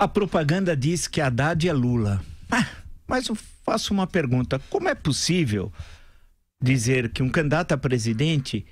A propaganda diz que Haddad é Lula. Ah, mas eu faço uma pergunta: como é possível dizer que um candidato a presidente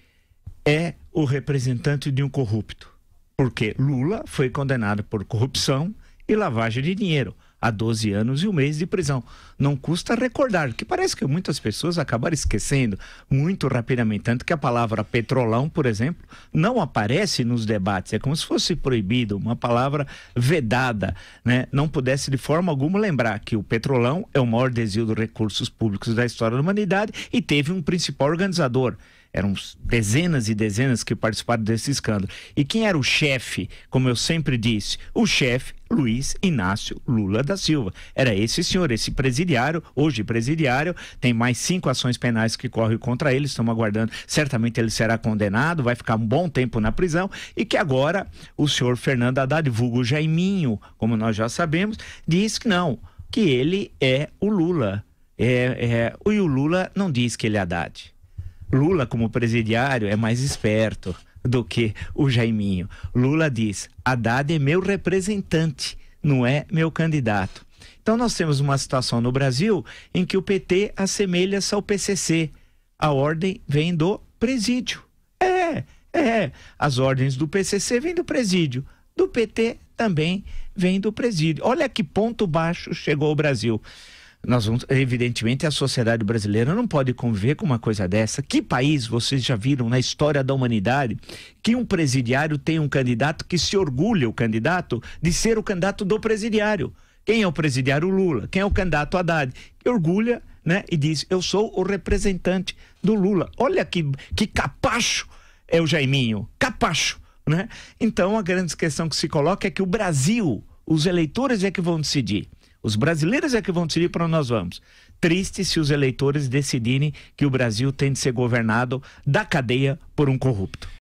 é o representante de um corrupto? Porque Lula foi condenado por corrupção e lavagem de dinheiro a 12 anos e um mês de prisão. Não custa recordar, que parece que muitas pessoas acabaram esquecendo muito rapidamente, tanto que a palavra petrolão, por exemplo, não aparece nos debates, é como se fosse proibido, uma palavra vedada, né? Não pudesse de forma alguma lembrar que o petrolão é o maior desvio dos recursos públicos da história da humanidade e teve um principal organizador eram dezenas e dezenas que participaram desse escândalo. E quem era o chefe, como eu sempre disse, o chefe Luiz Inácio Lula da Silva. Era esse senhor, esse presidiário, hoje presidiário, tem mais cinco ações penais que correm contra ele, estamos aguardando. Certamente ele será condenado, vai ficar um bom tempo na prisão e que agora o senhor Fernando Haddad, vulgo Jaiminho, como nós já sabemos, diz que não, que ele é o Lula. É, é, e o Lula não diz que ele é Haddad. Lula, como presidiário, é mais esperto do que o Jaiminho. Lula diz: Haddad é meu representante, não é meu candidato. Então, nós temos uma situação no Brasil em que o PT assemelha-se ao PCC. A ordem vem do presídio. É, é. As ordens do PCC vêm do presídio. Do PT também vem do presídio. Olha que ponto baixo chegou o Brasil nós vamos, evidentemente, a sociedade brasileira não pode conviver com uma coisa dessa. Que país vocês já viram na história da humanidade que um presidiário tem um candidato que se orgulha, o candidato, de ser o candidato do presidiário? Quem é o presidiário Lula? Quem é o candidato Haddad? Que orgulha, né? E diz: Eu sou o representante do Lula. Olha que, que capacho é o Jaiminho. Capacho, né? Então, a grande questão que se coloca é que o Brasil, os eleitores é que vão decidir. Os brasileiros é que vão decidir para onde nós vamos. Triste se os eleitores decidirem que o Brasil tem de ser governado da cadeia por um corrupto.